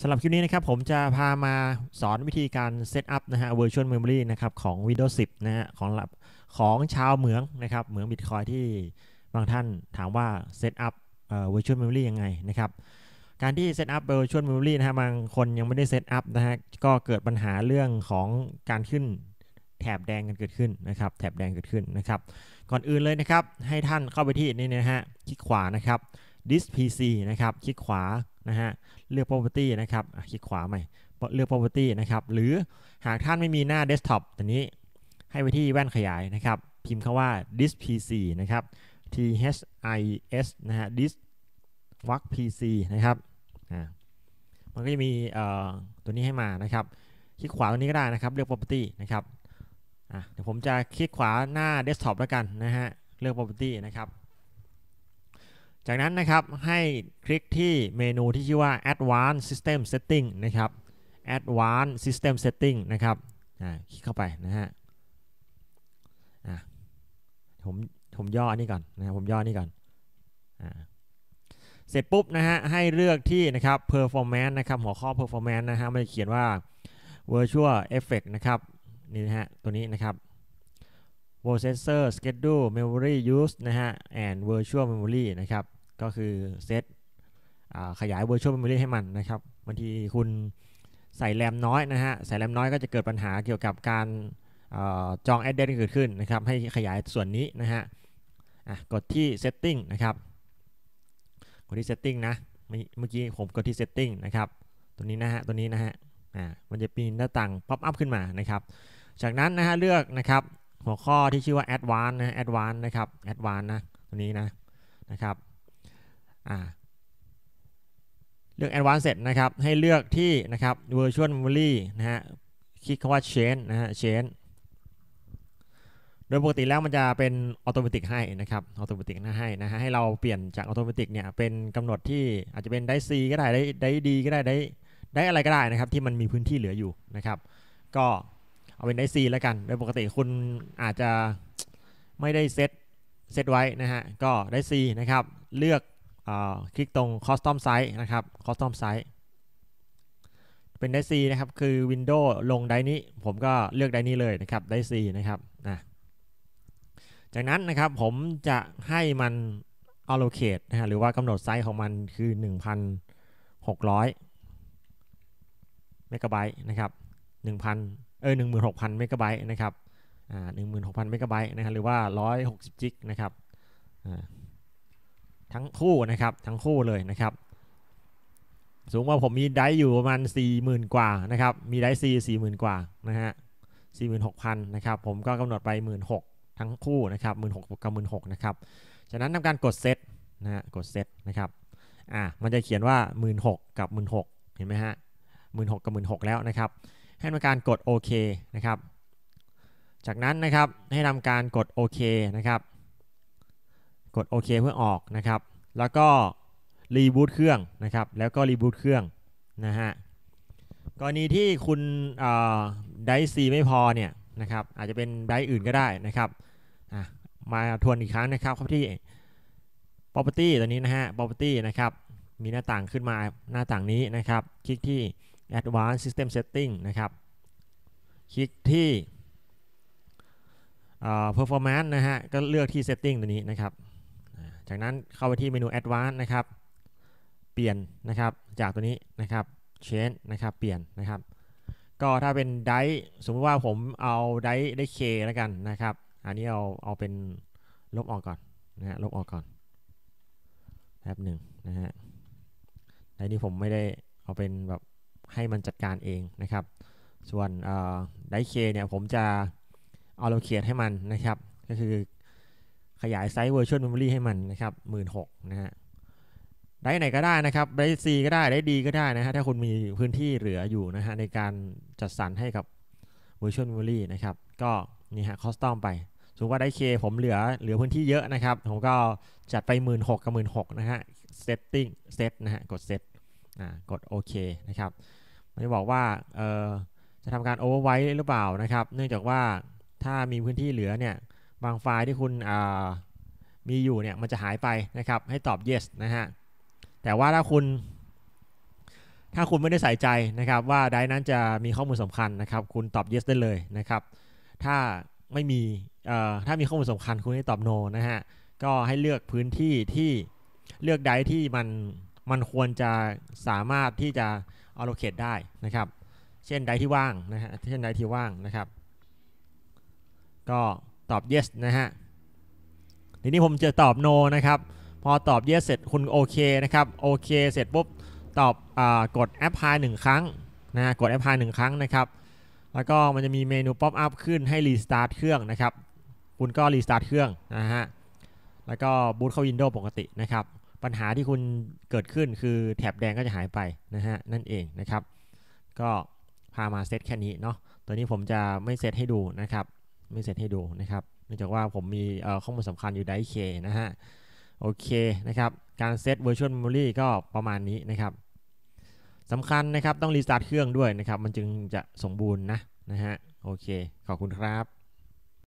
สำหรับคลิปนี้นะครับผมจะพามาสอนวิธีการเซตอัพนะฮะเวอร์ชวลเมมโมรีนะครับของ Windows 10นะฮะของหลับของชาวเหมืองนะครับเหมืองบิตคอยที่บางท่านถามว่าเซตอัพเวอร์ชวลเมมโมรียังไงนะครับการที่เซตอัพเวอร์ชวลเมมโมรีนะฮะบางคนยังไม่ได้เซตอัพนะฮะก็เกิดปัญหาเรื่องของการขึ้นแถบแดงกันเกิดขึ้นนะครับแถบแดงเกิดขึ้นนะครับก่อนอื่นเลยนะครับให้ท่านเข้าไปที่นี่นะฮะคลิกขวานะครับ this pc นะครับคลิกขวานะฮะเลือก property นะครับคลิกขวาใหม่ เลือก property นะครับ หรือหากท่านไม่มีหน้า desktop ตัวนี้ให้ไปที่แว่นขยายนะครับ พิมพ์คาว่า this pc นะครับ t h i s นะฮะ this วัก pc นะครับมันก็จะมีตัวนี้ให้มานะครับ คลิกขวาตัวนี้ก็ได้นะครับ เลือก property นะครับเดี๋ยวผมจะคลิก ขวาหน้า desktop แล้วกันนะฮะ เลือก property นะครับจากนั้นนะครับให้คลิกที่เมนูที่ชื่อว่า Advanced System Setting นะครับ Advanced System Setting นะครับคลิกเข้าไปนะฮะผมผมย่ออันนี้ก่อนนะผมย่อนี่ก่อน เสร็จปุ๊บนะฮะให้เลือกที่นะครับ performance นะครับหัวข้อ performance นะฮะมันจะเขียนว่า virtual effect นะครับนี่นะฮะตัวนี้นะครับ processor schedule memory use นะฮะ and virtual memory นะครับก็คือเซตขยายเวอร์ชวลเมมโมรีให้มันนะครับบางทีคุณใส่แรมน้อยนะฮะใส่แรมน้อยก็จะเกิดปัญหาเกี่ยวกับการจองแอดเดนเกิดขึ้นนะครับ ให้ขยายส่วนนี้นะฮะกดที่ setting นะครับกดที่ setting นะเมื่อกี้ผมกดที่ setting นะครับตัวนี้นะฮะตัวนี้นะฮะมันจะปีนหน้าต่าง pop up ขึ้นมานะครับจากนั้นนะฮะเลือกนะครับหัวข้อที่ชื่อว่า advanced นะ a d v a n c e นะครับ a d v a n c e นะตัวนี้นะนะครับ่าเลือก Advanced เสร็จนะครับ ให้เลือกที่นะครับ Virtual Memory นะฮะ คลิกคำว่า Change นะฮะ Change โดยปกติแล้วมันจะเป็นอัตโนมัติให้นะครับอัตโนมัติให้นะฮะ ให้เราเปลี่ยนจากอัตโนมัติเนี่ยเป็นกำหนดที่อาจจะเป็นได้ C ก็ได้ ได้ดีก็ได้ได้ ได้อะไรก็ได้นะครับ ที่มันมีพื้นที่เหลืออยู่นะครับ ก็เอาเป็นได้ซีแล้วกัน โดยปกติคุณอาจจะไม่ได้เซตเซตไว้นะฮะ ก็ได้ซีนะครับ เลือกคลิกตรง Custom Size นะครับ Custom Size เป็นไดซีนะครับ คือ Windows ลงไดนี้ ผมก็เลือกไดนี้เลยนะครับ ไดซีนะครับนะจากนั้นนะครับผมจะให้มัน allocate นะฮะหรือว่ากำหนดไซส์ของมันคือ 1,600เมกะไบต์นะครับ 1,000 เออ16,000เมกะไบต์นะครับอ่า16,000เมกะไบต์นะฮะหรือว่า 160 จิกนะครับอ่าทั้งคู่นะครับทั้งคู่เลยนะครับ สูงว่าผมมีได้อยู่ประมาณ4 0,000 กว่านะครับ มีได้ซีสี่หมื่นกว่านะฮะสี่หมื่นหกพันนะครับผมก็กำหนดไปหมื่นหกทั้งคู่นะครับหมื่นหกกับหมื่นหกนะครับฉะนั้นทำการกดเซตนะฮะกดเซตนะครับอ่ะมันจะเขียนว่าหมื่นหกกับหมื่นหกเห็นไหมฮะหมื่นหกกับหมื่นหกแล้วนะครับให้ทำการกดโอเคนะครับ จากนั้นนะครับให้ทำการกดโอเคนะครับกดโอเคเพื่อออกนะครับ แล้วก็รีบูตเครื่องนะครับ แล้วก็รีบูตเครื่องนะฮะกรณีที่คุณได้ซีไม่พอเนี่ยนะครับ อาจจะเป็นได้อื่นก็ได้นะครับมาทวนอีกครั้งนะครับครับ ที่ property ตัวนี้นะฮะ property นะครับ มีหน้าต่างขึ้นมาหน้าต่างนี้นะครับ คลิกที่ advanced system setting นะครับ คลิกที่ performance นะฮะ ก็เลือกที่ setting ตัวนี้นะครับจากนั้นเข้าไปที่เมนู Advanced นะครับ เปลี่ยนนะครับจากตัวนี้นะครับ Change นะครับเปลี่ยนนะครับ ก็ถ้าเป็นไดสมมติว่าผมเอาไดได้เคแล้วกันนะครับ อันนี้เอาเอาเป็นลบออกก่อนนะฮะลบออกก่อนแป๊บหนึ่งนะฮะไดนี้ผมไม่ได้เอาเป็นแบบให้มันจัดการเองนะครับ ส่วนไดเคเนี่ยผมจะเอาโลเคนให้มันนะครับก็คือขยายไซส์เอร์ช u a เมมโมรีให้มันนะครับหมื่นหกนะฮะได้ไหนก็ได้นะครับได้ C ก็ได้ได้ดีก็ได้นะฮะถ้าคุณมีพื้นที่เหลืออยู่นะฮะในการจัดสรรให้กับเอร์ช u a เมมโมรีนะครับก็นี่ฮะคอสตอมไปสมมติว่าได้ K ผมเหลือเหลือพื้นที่เยอะนะครับ ผมก็จัดไปหมื่นหกกับหมื่นหกนะฮะเซตติ้งเซตนะฮะกดเซตอ่ากดโอเคนะครับมันจะบอกว่าเออจะทำการโเวอร์ไวท์หรือเปล่านะครับ เนื่องจากว่าถ้ามีพื้นที่เหลือเนี่ยบางไฟล์ที่คุณมีอยู่เนี่ยมันจะหายไปนะครับให้ตอบ yes นะฮะแต่ว่าถ้าคุณ ถ้าคุณไม่ได้ใส่ใจนะครับ ว่าไดนั้นจะมีข้อมูลสำคัญนะครับ คุณตอบ yes ได้เลยนะครับ ถ้าไม่มีถ้ามีข้อมูลสำคัญคุณให้ตอบ no นะฮะก็ให้เลือกพื้นที่ที่เลือกไดที่มันมันควรจะสามารถที่จะ allocate ได้นะครับ เช่นไดที่ว่างนะฮะเช่นไดที่ว่างนะครับ ก็ตอบ yes นะฮะ ทีนี้ผมจะตอบ no นะครับ พอตอบ yes เสร็จ คุณโอเคนะครับ โอเค เสร็จปุ๊บ ตอบอกด apply หนึ่งครั้ง นะกด apply หนึ่งครั้งนะครับ แล้วก็มันจะมีเมนู pop up ขึ้นให้ restart เครื่องนะครับ คุณก็ restart เครื่องนะฮะ แล้วก็บูตเข้า Windows ปกตินะครับ ปัญหาที่คุณเกิดขึ้นคือแถบแดงก็จะหายไปนะฮะ นั่นเองนะครับ ก็พามาเซตแค่นี้เนาะ ตัวนี้ผมจะไม่เซตให้ดูนะครับไม่เสร็จให้ดูนะครับ เนื่องจากว่าผมมีข้อมูลสำคัญอยู่ไดเคนะฮะ โอเคนะครับ การเซตเวอร์ชวลเมมโมรีก็ประมาณนี้นะครับ สำคัญนะครับต้องรีสตาร์ทเครื่องด้วยนะครับ มันจึงจะสมบูรณ์นะ นะฮะ โอเค ขอบคุณครับ